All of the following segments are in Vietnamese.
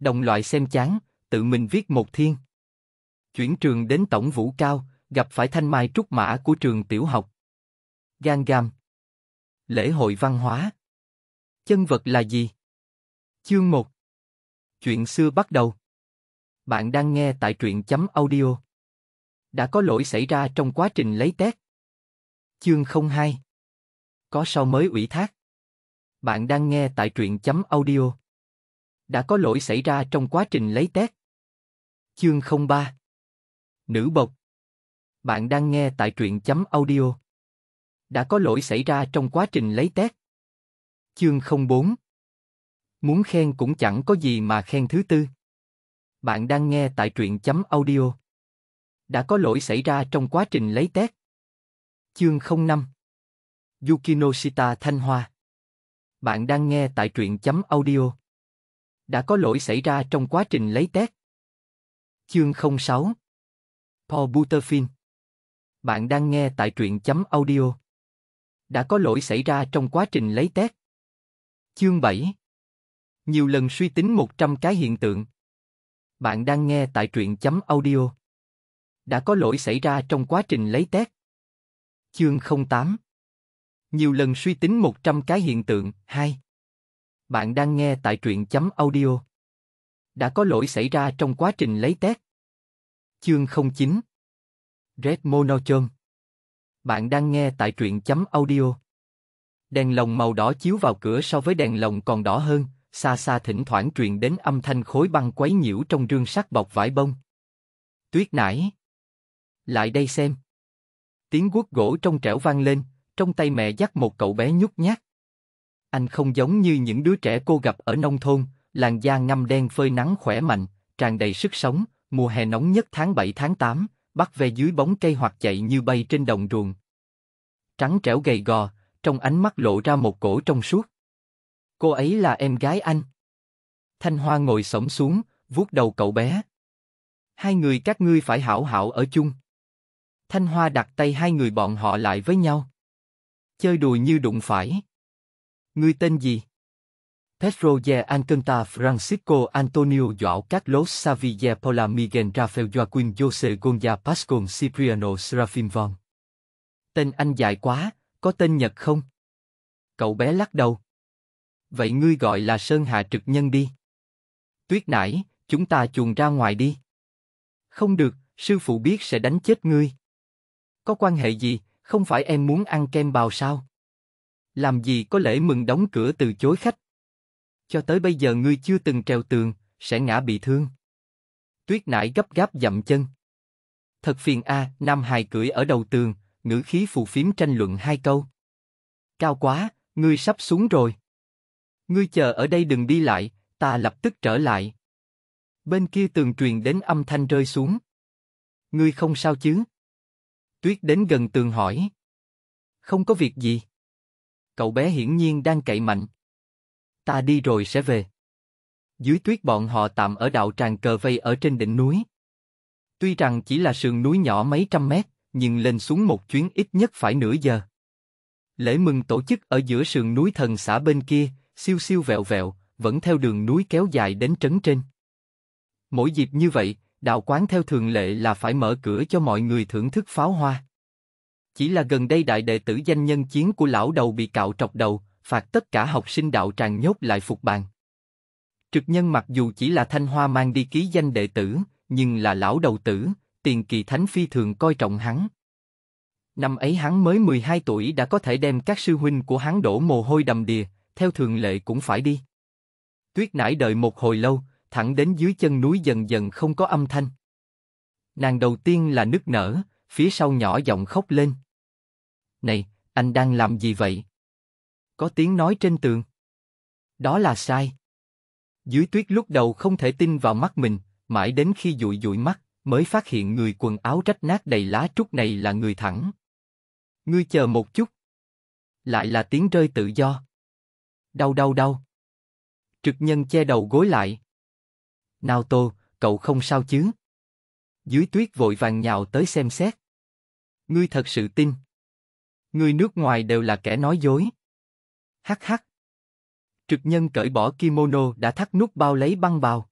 đồng loại xem chán, tự mình viết một thiên. Chuyển trường đến tổng vũ cao, gặp phải thanh mai trúc mã của trường tiểu học. Gan gam. Lễ hội văn hóa. Chân vật là gì? Chương 1 Chuyện xưa bắt đầu Bạn đang nghe tại truyện chấm audio Đã có lỗi xảy ra trong quá trình lấy test Chương 02 Có sao mới ủy thác Bạn đang nghe tại truyện chấm audio đã có lỗi xảy ra trong quá trình lấy test. Chương 03 Nữ bộc Bạn đang nghe tại truyện chấm audio. Đã có lỗi xảy ra trong quá trình lấy test. Chương 04 Muốn khen cũng chẳng có gì mà khen thứ tư. Bạn đang nghe tại truyện chấm audio. Đã có lỗi xảy ra trong quá trình lấy test. Chương 05 Yukinoshita Thanh Hoa Bạn đang nghe tại truyện chấm audio đã có lỗi xảy ra trong quá trình lấy test. Chương 06 Paul Butterfield Bạn đang nghe tại truyện chấm audio. Đã có lỗi xảy ra trong quá trình lấy test. Chương 7 Nhiều lần suy tính 100 cái hiện tượng. Bạn đang nghe tại truyện chấm audio. Đã có lỗi xảy ra trong quá trình lấy test. Chương 08 Nhiều lần suy tính 100 cái hiện tượng, 2 bạn đang nghe tại truyện chấm audio. Đã có lỗi xảy ra trong quá trình lấy test. Chương 09 Red Monochrome Bạn đang nghe tại truyện chấm audio. Đèn lồng màu đỏ chiếu vào cửa so với đèn lồng còn đỏ hơn, xa xa thỉnh thoảng truyền đến âm thanh khối băng quấy nhiễu trong rương sắt bọc vải bông. Tuyết nải Lại đây xem. Tiếng guốc gỗ trong trẻo vang lên, trong tay mẹ dắt một cậu bé nhút nhát. Anh không giống như những đứa trẻ cô gặp ở nông thôn, làn da ngăm đen phơi nắng khỏe mạnh, tràn đầy sức sống, mùa hè nóng nhất tháng 7 tháng 8, bắt ve dưới bóng cây hoặc chạy như bay trên đồng ruộng. Trắng trẻo gầy gò, trong ánh mắt lộ ra một cổ trong suốt. Cô ấy là em gái anh. Thanh Hoa ngồi sổng xuống, vuốt đầu cậu bé. Hai người các ngươi phải hảo hảo ở chung. Thanh Hoa đặt tay hai người bọn họ lại với nhau. Chơi đùa như đụng phải. Ngươi tên gì? Pedro de Alcantara Francisco Antonio João Carlos Xavier Paula Miguel Rafael Joaquim Jose Gonza Pascal Cipriano Serafim Von. Tên anh dài quá, có tên Nhật không? Cậu bé lắc đầu. Vậy ngươi gọi là Sơn Hà Trực Nhân đi. Tuyết nãy, chúng ta chuồn ra ngoài đi. Không được, sư phụ biết sẽ đánh chết ngươi. Có quan hệ gì, không phải em muốn ăn kem bào sao? làm gì có lễ mừng đóng cửa từ chối khách. Cho tới bây giờ ngươi chưa từng trèo tường, sẽ ngã bị thương. Tuyết nải gấp gáp dậm chân. Thật phiền a, à, Nam Hài cười ở đầu tường, ngữ khí phù phiếm tranh luận hai câu. Cao quá, ngươi sắp xuống rồi. Ngươi chờ ở đây đừng đi lại, ta lập tức trở lại. Bên kia tường truyền đến âm thanh rơi xuống. Ngươi không sao chứ? Tuyết đến gần tường hỏi. Không có việc gì. Cậu bé hiển nhiên đang cậy mạnh. Ta đi rồi sẽ về. Dưới tuyết bọn họ tạm ở đạo tràng cờ vây ở trên đỉnh núi. Tuy rằng chỉ là sườn núi nhỏ mấy trăm mét, nhưng lên xuống một chuyến ít nhất phải nửa giờ. Lễ mừng tổ chức ở giữa sườn núi thần xã bên kia, siêu siêu vẹo vẹo, vẫn theo đường núi kéo dài đến trấn trên. Mỗi dịp như vậy, đạo quán theo thường lệ là phải mở cửa cho mọi người thưởng thức pháo hoa. Chỉ là gần đây đại đệ tử danh nhân chiến của lão đầu bị cạo trọc đầu, phạt tất cả học sinh đạo tràng nhốt lại phục bàn. Trực nhân mặc dù chỉ là thanh hoa mang đi ký danh đệ tử, nhưng là lão đầu tử, tiền kỳ thánh phi thường coi trọng hắn. Năm ấy hắn mới 12 tuổi đã có thể đem các sư huynh của hắn đổ mồ hôi đầm đìa, theo thường lệ cũng phải đi. Tuyết nải đợi một hồi lâu, thẳng đến dưới chân núi dần dần không có âm thanh. Nàng đầu tiên là nức nở, phía sau nhỏ giọng khóc lên. Này, anh đang làm gì vậy? Có tiếng nói trên tường. Đó là sai. Dưới tuyết lúc đầu không thể tin vào mắt mình, mãi đến khi dụi dụi mắt, mới phát hiện người quần áo rách nát đầy lá trúc này là người thẳng. Ngươi chờ một chút. Lại là tiếng rơi tự do. Đau đau đau. Trực nhân che đầu gối lại. Nào tô, cậu không sao chứ? Dưới tuyết vội vàng nhào tới xem xét. Ngươi thật sự tin? Người nước ngoài đều là kẻ nói dối. Hắc hắc. Trực nhân cởi bỏ kimono đã thắt nút bao lấy băng bào.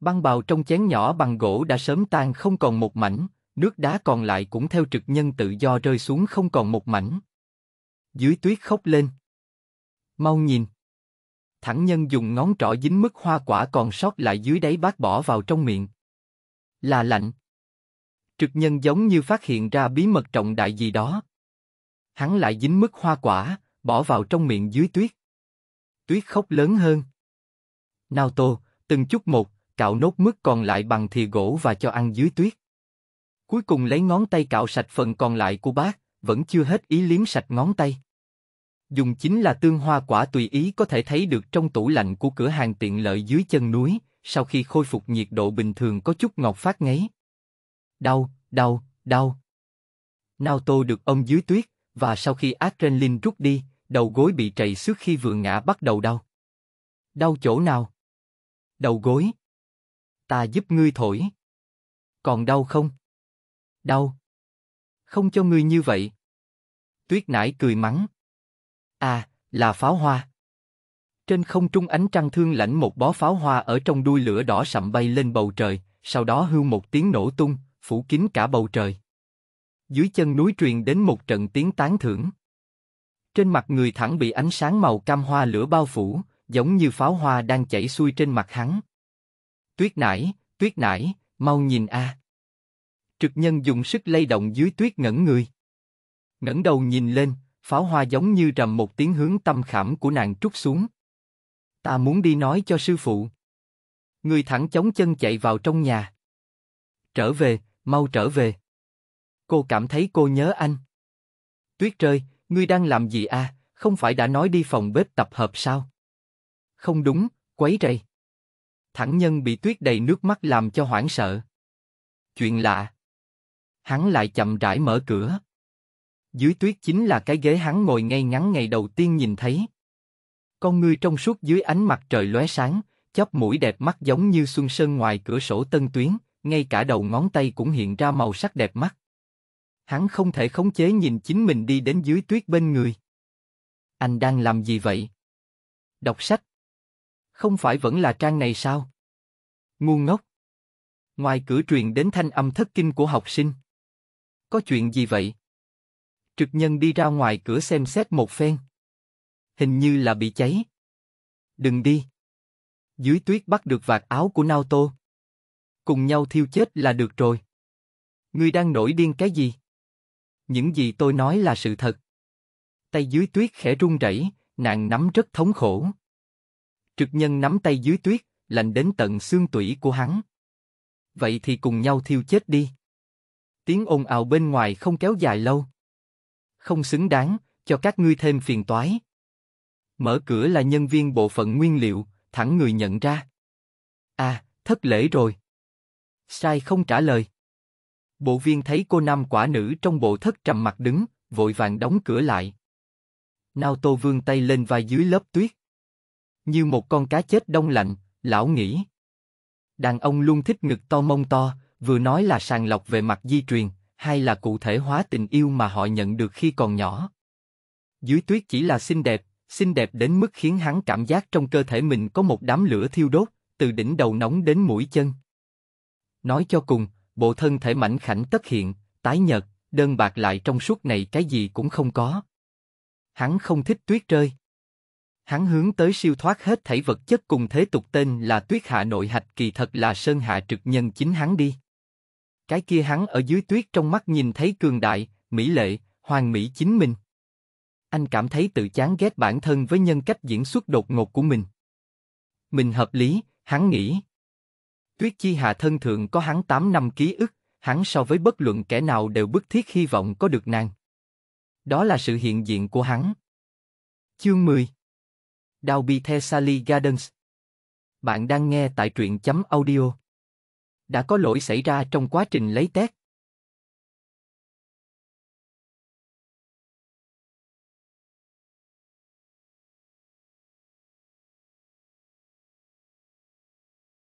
Băng bào trong chén nhỏ bằng gỗ đã sớm tan không còn một mảnh, nước đá còn lại cũng theo trực nhân tự do rơi xuống không còn một mảnh. Dưới tuyết khóc lên. Mau nhìn. Thẳng nhân dùng ngón trỏ dính mức hoa quả còn sót lại dưới đáy bát bỏ vào trong miệng. Là lạnh. Trực nhân giống như phát hiện ra bí mật trọng đại gì đó. Hắn lại dính mứt hoa quả, bỏ vào trong miệng dưới tuyết. Tuyết khóc lớn hơn. Nào tô, từng chút một, cạo nốt mứt còn lại bằng thìa gỗ và cho ăn dưới tuyết. Cuối cùng lấy ngón tay cạo sạch phần còn lại của bác, vẫn chưa hết ý liếm sạch ngón tay. Dùng chính là tương hoa quả tùy ý có thể thấy được trong tủ lạnh của cửa hàng tiện lợi dưới chân núi, sau khi khôi phục nhiệt độ bình thường có chút ngọt phát ngấy. Đau, đau, đau. Naoto được ôm dưới tuyết, và sau khi adrenaline rút đi, đầu gối bị trầy xước khi vừa ngã bắt đầu đau. Đau chỗ nào? Đầu gối. Ta giúp ngươi thổi. Còn đau không? Đau. Không cho ngươi như vậy. Tuyết nải cười mắng. À, là pháo hoa. Trên không trung ánh trăng thương lãnh một bó pháo hoa ở trong đuôi lửa đỏ sậm bay lên bầu trời, sau đó hưu một tiếng nổ tung, phủ kín cả bầu trời. Dưới chân núi truyền đến một trận tiếng tán thưởng. Trên mặt người thẳng bị ánh sáng màu cam hoa lửa bao phủ, giống như pháo hoa đang chảy xuôi trên mặt hắn. Tuyết nải, tuyết nải, mau nhìn a. À. Trực nhân dùng sức lay động dưới tuyết ngẩn người. Ngẩng đầu nhìn lên, pháo hoa giống như rầm một tiếng hướng tâm khảm của nàng trút xuống. Ta muốn đi nói cho sư phụ. Người thẳng chống chân chạy vào trong nhà. Trở về, mau trở về. Cô cảm thấy cô nhớ anh. Tuyết rơi, ngươi đang làm gì à, không phải đã nói đi phòng bếp tập hợp sao? Không đúng, quấy rầy. Thẳng nhân bị tuyết đầy nước mắt làm cho hoảng sợ. Chuyện lạ. Hắn lại chậm rãi mở cửa. Dưới tuyết chính là cái ghế hắn ngồi ngay ngắn ngày đầu tiên nhìn thấy. Con ngươi trong suốt dưới ánh mặt trời lóe sáng, chóp mũi đẹp mắt giống như xuân sơn ngoài cửa sổ tân tuyến, ngay cả đầu ngón tay cũng hiện ra màu sắc đẹp mắt. Hắn không thể khống chế nhìn chính mình đi đến dưới tuyết bên người. Anh đang làm gì vậy? Đọc sách. Không phải vẫn là trang này sao? Ngu ngốc. Ngoài cửa truyền đến thanh âm thất kinh của học sinh. Có chuyện gì vậy? Trực nhân đi ra ngoài cửa xem xét một phen. Hình như là bị cháy. Đừng đi. Dưới tuyết bắt được vạt áo của naoto cùng nhau thiêu chết là được rồi. Ngươi đang nổi điên cái gì? Những gì tôi nói là sự thật. Tay dưới tuyết khẽ run rẩy, nàng nắm rất thống khổ. Trực nhân nắm tay dưới tuyết, lạnh đến tận xương tủy của hắn. Vậy thì cùng nhau thiêu chết đi. Tiếng ồn ào bên ngoài không kéo dài lâu. Không xứng đáng, cho các ngươi thêm phiền toái. Mở cửa là nhân viên bộ phận nguyên liệu, thẳng người nhận ra. À, thất lễ rồi sai không trả lời. Bộ viên thấy cô nam quả nữ trong bộ thất trầm mặt đứng, vội vàng đóng cửa lại. Nào tô vương tay lên vai dưới lớp tuyết. Như một con cá chết đông lạnh, lão nghĩ. Đàn ông luôn thích ngực to mông to, vừa nói là sàng lọc về mặt di truyền, hay là cụ thể hóa tình yêu mà họ nhận được khi còn nhỏ. Dưới tuyết chỉ là xinh đẹp, xinh đẹp đến mức khiến hắn cảm giác trong cơ thể mình có một đám lửa thiêu đốt, từ đỉnh đầu nóng đến mũi chân. Nói cho cùng, bộ thân thể mảnh khảnh tất hiện, tái nhợt, đơn bạc lại trong suốt này cái gì cũng không có. Hắn không thích tuyết rơi. Hắn hướng tới siêu thoát hết thảy vật chất cùng thế tục tên là tuyết hạ nội hạch kỳ thật là sơn hạ trực nhân chính hắn đi. Cái kia hắn ở dưới tuyết trong mắt nhìn thấy cường đại, mỹ lệ, hoàng mỹ chính mình. Anh cảm thấy tự chán ghét bản thân với nhân cách diễn xuất đột ngột của mình. Mình hợp lý, hắn nghĩ. Tuyết Chi Hạ thân thượng có hắn 8 năm ký ức, hắn so với bất luận kẻ nào đều bức thiết hy vọng có được nàng. Đó là sự hiện diện của hắn. Chương 10 Đào Bi The Sally Gardens Bạn đang nghe tại truyện chấm audio. Đã có lỗi xảy ra trong quá trình lấy test.